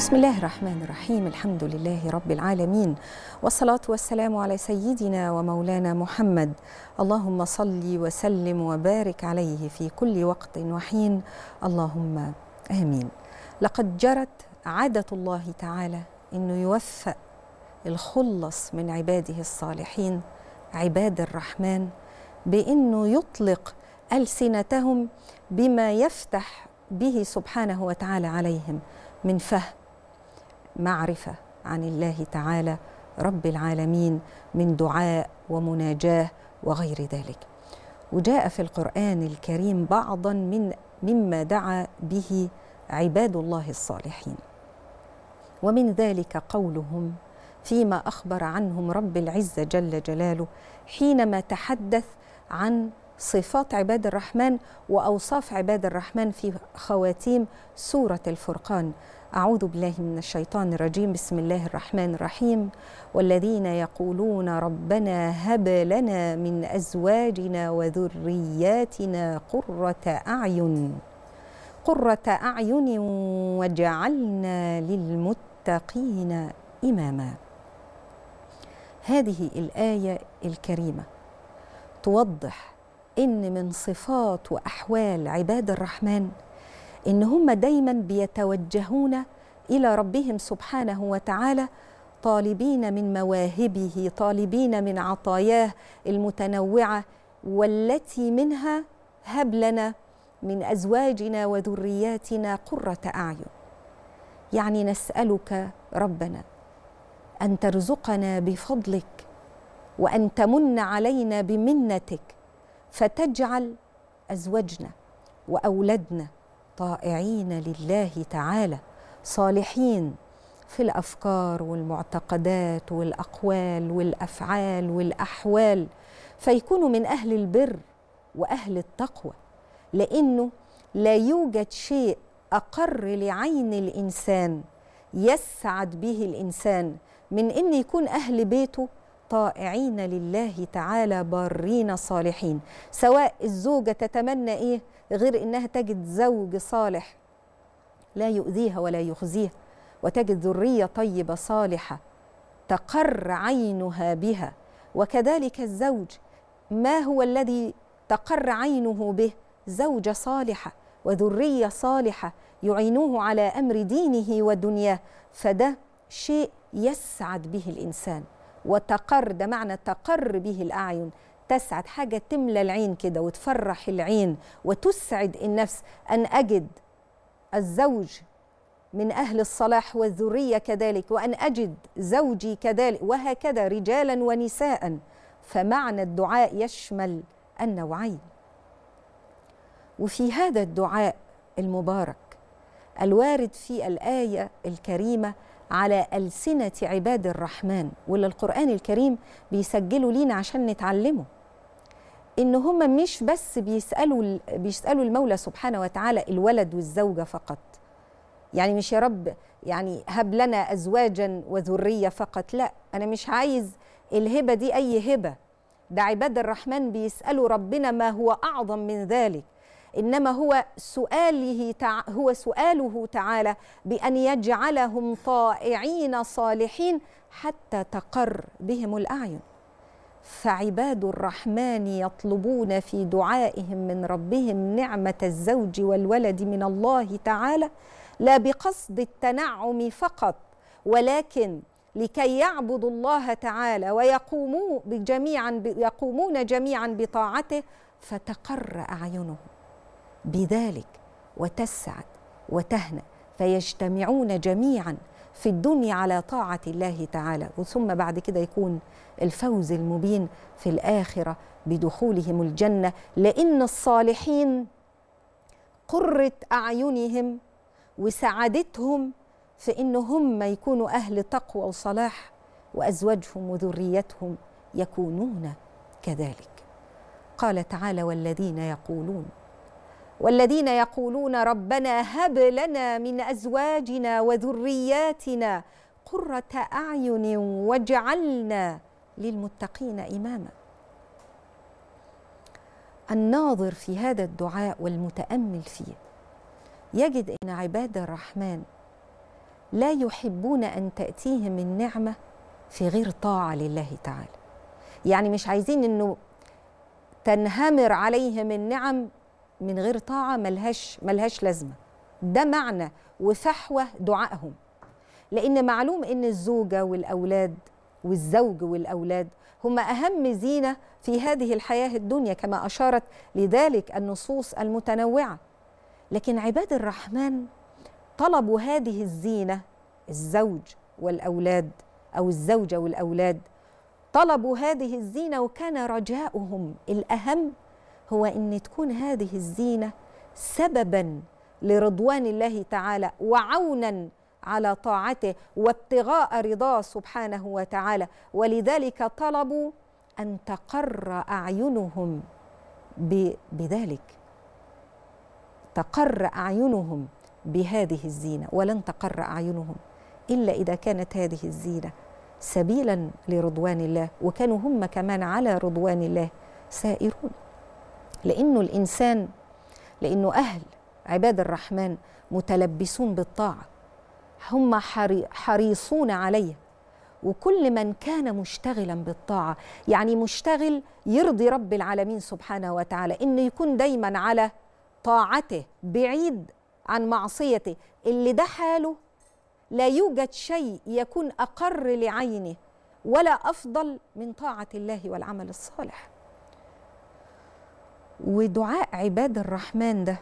بسم الله الرحمن الرحيم الحمد لله رب العالمين والصلاة والسلام على سيدنا ومولانا محمد اللهم صل وسلم وبارك عليه في كل وقت وحين اللهم آمين لقد جرت عادة الله تعالى أنه يوفق الخلص من عباده الصالحين عباد الرحمن بأنه يطلق ألسنتهم بما يفتح به سبحانه وتعالى عليهم من فهم معرفه عن الله تعالى رب العالمين من دعاء ومناجاه وغير ذلك وجاء في القران الكريم بعضا من مما دعا به عباد الله الصالحين ومن ذلك قولهم فيما اخبر عنهم رب العزه جل جلاله حينما تحدث عن صفات عباد الرحمن واوصاف عباد الرحمن في خواتيم سوره الفرقان أعوذ بالله من الشيطان الرجيم بسم الله الرحمن الرحيم والذين يقولون ربنا هب لنا من أزواجنا وذرياتنا قرة أعين قرة أعين واجعلنا للمتقين إماما هذه الآية الكريمة توضح إن من صفات وأحوال عباد الرحمن إن هم دايما بيتوجهون إلى ربهم سبحانه وتعالى طالبين من مواهبه طالبين من عطاياه المتنوعة والتي منها هب لنا من أزواجنا وذرياتنا قرة أعين يعني نسألك ربنا أن ترزقنا بفضلك وأن تمن علينا بمنتك فتجعل أزواجنا وأولادنا طائعين لله تعالى صالحين في الافكار والمعتقدات والاقوال والافعال والاحوال فيكونوا من اهل البر واهل التقوى لانه لا يوجد شيء اقر لعين الانسان يسعد به الانسان من ان يكون اهل بيته طائعين لله تعالى بارين صالحين سواء الزوجه تتمنى ايه غير انها تجد زوج صالح لا يؤذيها ولا يخزيها وتجد ذريه طيبه صالحه تقر عينها بها وكذلك الزوج ما هو الذي تقر عينه به زوجه صالحه وذريه صالحه يعينوه على امر دينه ودنياه فده شيء يسعد به الانسان وتقر ده معنى تقر به الاعين تسعد حاجة تملى العين كده وتفرح العين وتسعد النفس أن أجد الزوج من أهل الصلاح والذرية كذلك وأن أجد زوجي كذلك وهكذا رجالا ونساء فمعنى الدعاء يشمل النوعين وفي هذا الدعاء المبارك الوارد في الآية الكريمة على ألسنة عباد الرحمن واللي القرآن الكريم بيسجله لينا عشان نتعلمه ان هم مش بس بيسالوا بيسالوا المولى سبحانه وتعالى الولد والزوجه فقط يعني مش يا رب يعني هب لنا ازواجا وذريه فقط لا انا مش عايز الهبه دي اي هبه ده عباد الرحمن بيسالوا ربنا ما هو اعظم من ذلك انما هو سؤاله تع... هو سؤاله تعالى بان يجعلهم طائعين صالحين حتى تقر بهم الاعين فعباد الرحمن يطلبون في دعائهم من ربهم نعمه الزوج والولد من الله تعالى لا بقصد التنعم فقط ولكن لكي يعبدوا الله تعالى ويقوموا جميعا يقومون جميعا بطاعته فتقر اعينهم بذلك وتسعد وتهنأ فيجتمعون جميعا في الدنيا على طاعة الله تعالى وثم بعد كده يكون الفوز المبين في الآخرة بدخولهم الجنة لأن الصالحين قرة أعينهم وسعادتهم في إن هم يكونوا أهل تقوى وصلاح وأزواجهم وذريتهم يكونون كذلك قال تعالى والذين يقولون والذين يقولون ربنا هب لنا من أزواجنا وذرياتنا قرة أعين واجعلنا للمتقين إماما الناظر في هذا الدعاء والمتأمل فيه يجد أن عباد الرحمن لا يحبون أن تأتيهم النعمة في غير طاعة لله تعالى يعني مش عايزين أنه تنهمر عليهم النعم من غير طاعة ملهاش, ملهاش لازمة ده معنى وفحوة دعائهم لأن معلوم أن الزوجة والأولاد والزوج والأولاد هم أهم زينة في هذه الحياة الدنيا كما أشارت لذلك النصوص المتنوعة لكن عباد الرحمن طلبوا هذه الزينة الزوج والأولاد أو الزوجة والأولاد طلبوا هذه الزينة وكان رجاؤهم الأهم هو ان تكون هذه الزينه سببا لرضوان الله تعالى وعونا على طاعته وابتغاء رضاه سبحانه وتعالى ولذلك طلبوا ان تقر اعينهم بذلك تقر اعينهم بهذه الزينه ولن تقر اعينهم الا اذا كانت هذه الزينه سبيلا لرضوان الله وكانوا هم كمان على رضوان الله سائرون لأنه الإنسان لأنه أهل عباد الرحمن متلبسون بالطاعة هم حريصون عليها وكل من كان مشتغلا بالطاعة يعني مشتغل يرضي رب العالمين سبحانه وتعالى إنه يكون دايما على طاعته بعيد عن معصيته اللي ده حاله لا يوجد شيء يكون أقر لعينه ولا أفضل من طاعة الله والعمل الصالح ودعاء عباد الرحمن ده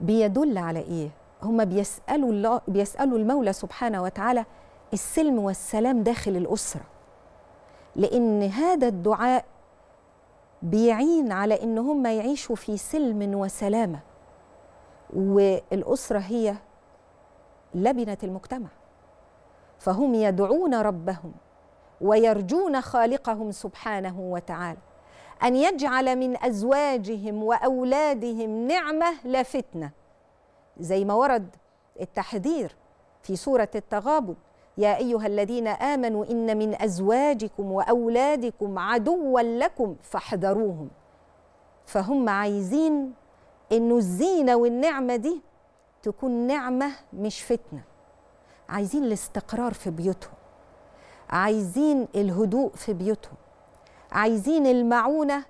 بيدل على ايه هم بيسالوا الله بيسالوا المولى سبحانه وتعالى السلم والسلام داخل الاسره لان هذا الدعاء بيعين على ان هم يعيشوا في سلم وسلامه والاسره هي لبنه المجتمع فهم يدعون ربهم ويرجون خالقهم سبحانه وتعالى أن يجعل من أزواجهم وأولادهم نعمة لا فتنة زي ما ورد التحذير في سورة التغابن يا أيها الذين آمنوا إن من أزواجكم وأولادكم عدوا لكم فاحذروهم فهم عايزين إنه الزينة والنعمة دي تكون نعمة مش فتنة عايزين الاستقرار في بيوتهم عايزين الهدوء في بيوتهم عايزين المعونة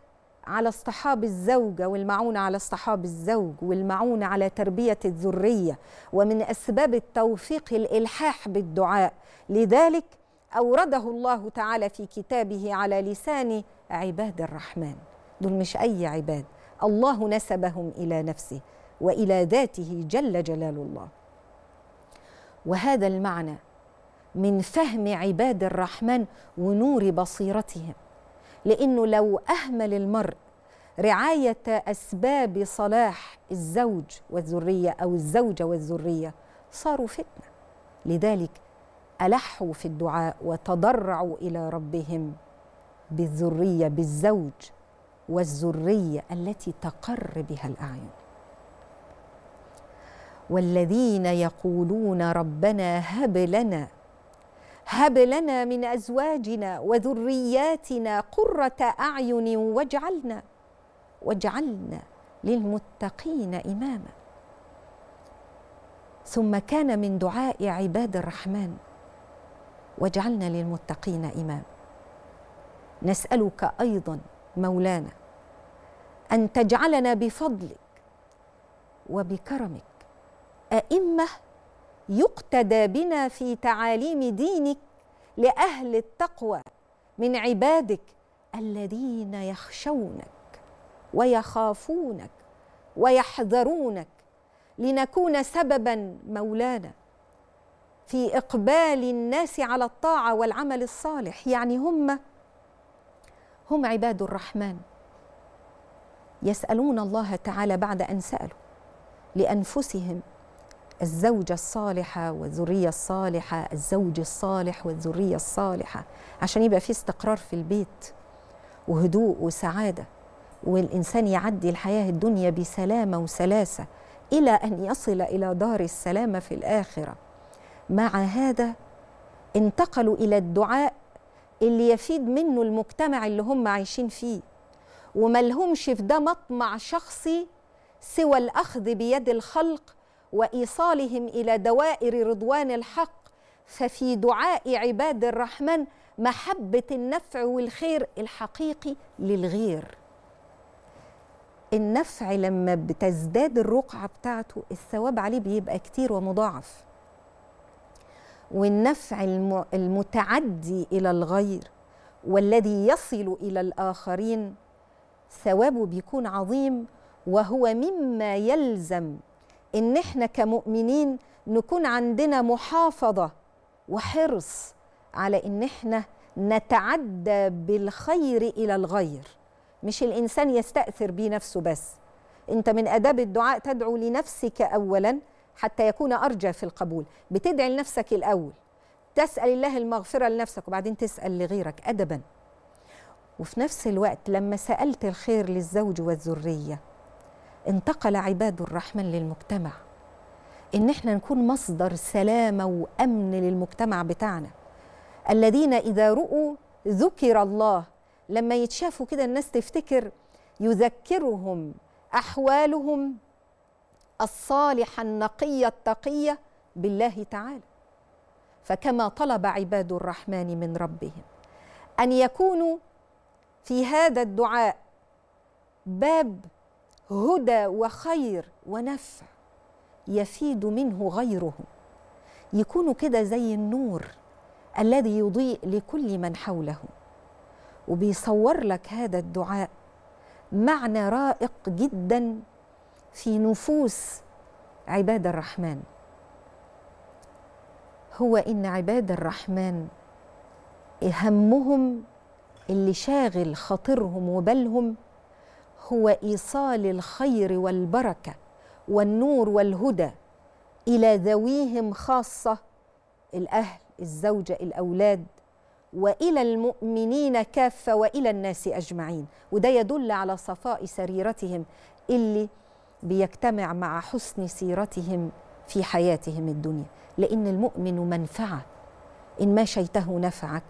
على اصطحاب الزوجة والمعونة على اصطحاب الزوج والمعونة على تربية الذرية ومن أسباب التوفيق الإلحاح بالدعاء لذلك أورده الله تعالى في كتابه على لسان عباد الرحمن دول مش أي عباد الله نسبهم إلى نفسه وإلى ذاته جل جلال الله وهذا المعنى من فهم عباد الرحمن ونور بصيرتهم لأنه لو أهمل المرء رعاية أسباب صلاح الزوج والذرية أو الزوجة والذرية صاروا فتنة لذلك ألحوا في الدعاء وتضرعوا إلى ربهم بالذرية بالزوج والذرية التي تقر بها الأعين والذين يقولون ربنا هب لنا هب لنا من أزواجنا وذرياتنا قرة أعين واجعلنا واجعلنا للمتقين إماما ثم كان من دعاء عباد الرحمن واجعلنا للمتقين إماما نسألك أيضا مولانا أن تجعلنا بفضلك وبكرمك أئمة يقتدى بنا في تعاليم دينك لأهل التقوى من عبادك الذين يخشونك ويخافونك ويحذرونك لنكون سببا مولانا في إقبال الناس على الطاعة والعمل الصالح يعني هم هم عباد الرحمن يسألون الله تعالى بعد أن سألوا لأنفسهم الزوجة الصالحة والذرية الصالحة الزوج الصالح والذرية الصالحة عشان يبقى في استقرار في البيت وهدوء وسعادة والإنسان يعدي الحياة الدنيا بسلامة وسلاسة إلى أن يصل إلى دار السلامة في الآخرة مع هذا انتقلوا إلى الدعاء اللي يفيد منه المجتمع اللي هم عايشين فيه لهمش في ده مطمع شخصي سوى الأخذ بيد الخلق وايصالهم الى دوائر رضوان الحق ففي دعاء عباد الرحمن محبه النفع والخير الحقيقي للغير النفع لما بتزداد الرقعه بتاعته الثواب عليه بيبقى كتير ومضاعف والنفع المتعدي الى الغير والذي يصل الى الاخرين ثوابه بيكون عظيم وهو مما يلزم ان احنا كمؤمنين نكون عندنا محافظه وحرص على ان احنا نتعدى بالخير الى الغير مش الانسان يستاثر بنفسه بس انت من اداب الدعاء تدعو لنفسك اولا حتى يكون ارجى في القبول بتدعي لنفسك الاول تسال الله المغفره لنفسك وبعدين تسال لغيرك ادبا وفي نفس الوقت لما سالت الخير للزوج والذريه انتقل عباد الرحمن للمجتمع ان احنا نكون مصدر سلامه وامن للمجتمع بتاعنا الذين اذا رؤوا ذكر الله لما يتشافوا كده الناس تفتكر يذكرهم احوالهم الصالحه النقيه التقيه بالله تعالى فكما طلب عباد الرحمن من ربهم ان يكونوا في هذا الدعاء باب هدى وخير ونفع يفيد منه غيره يكونوا كده زي النور الذي يضيء لكل من حوله وبيصور لك هذا الدعاء معنى رائق جدا في نفوس عباد الرحمن هو ان عباد الرحمن همهم اللي شاغل خاطرهم وبالهم هو ايصال الخير والبركه والنور والهدى الى ذويهم خاصه الاهل الزوجه الاولاد والى المؤمنين كافه والى الناس اجمعين وده يدل على صفاء سريرتهم اللي بيجتمع مع حسن سيرتهم في حياتهم الدنيا لان المؤمن منفعه ان ما شيته نفعك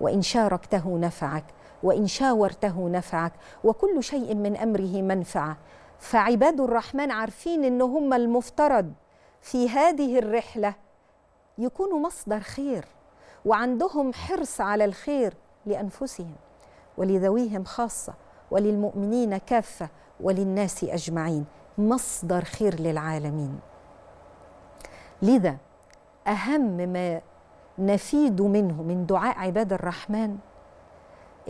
وان شاركته نفعك وإن شاورته نفعك وكل شيء من أمره منفعة فعباد الرحمن عارفين إن هم المفترض في هذه الرحلة يكونوا مصدر خير وعندهم حرص على الخير لأنفسهم ولذويهم خاصة وللمؤمنين كافة وللناس أجمعين مصدر خير للعالمين لذا أهم ما نفيد منه من دعاء عباد الرحمن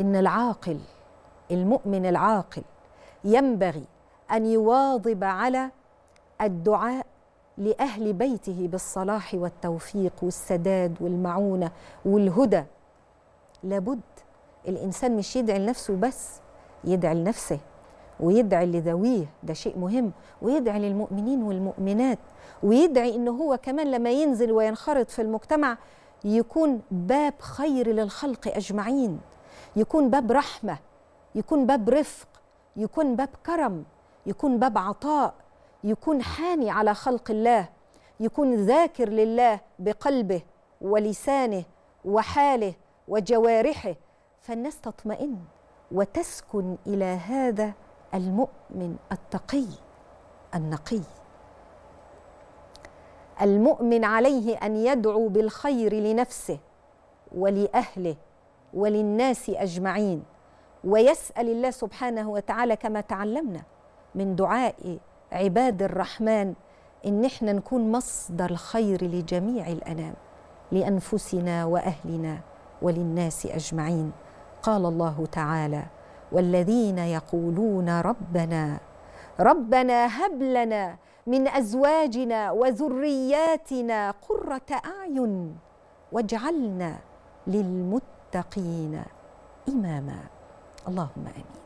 إن العاقل المؤمن العاقل ينبغي أن يواظب على الدعاء لأهل بيته بالصلاح والتوفيق والسداد والمعونة والهدى لابد الإنسان مش يدعي لنفسه بس يدعي لنفسه ويدعي لذويه ده شيء مهم ويدعي للمؤمنين والمؤمنات ويدعي إن هو كمان لما ينزل وينخرط في المجتمع يكون باب خير للخلق أجمعين يكون باب رحمه يكون باب رفق يكون باب كرم يكون باب عطاء يكون حاني على خلق الله يكون ذاكر لله بقلبه ولسانه وحاله وجوارحه فالناس تطمئن وتسكن الى هذا المؤمن التقي النقي المؤمن عليه ان يدعو بالخير لنفسه ولاهله وللناس أجمعين ويسأل الله سبحانه وتعالى كما تعلمنا من دعاء عباد الرحمن إن إحنا نكون مصدر الخير لجميع الأنام لأنفسنا وأهلنا وللناس أجمعين قال الله تعالى والذين يقولون ربنا ربنا هب لنا من ازواجنا وذرياتنا قره اعين واجعلنا للمتقين المتقين إماما اللهم آمين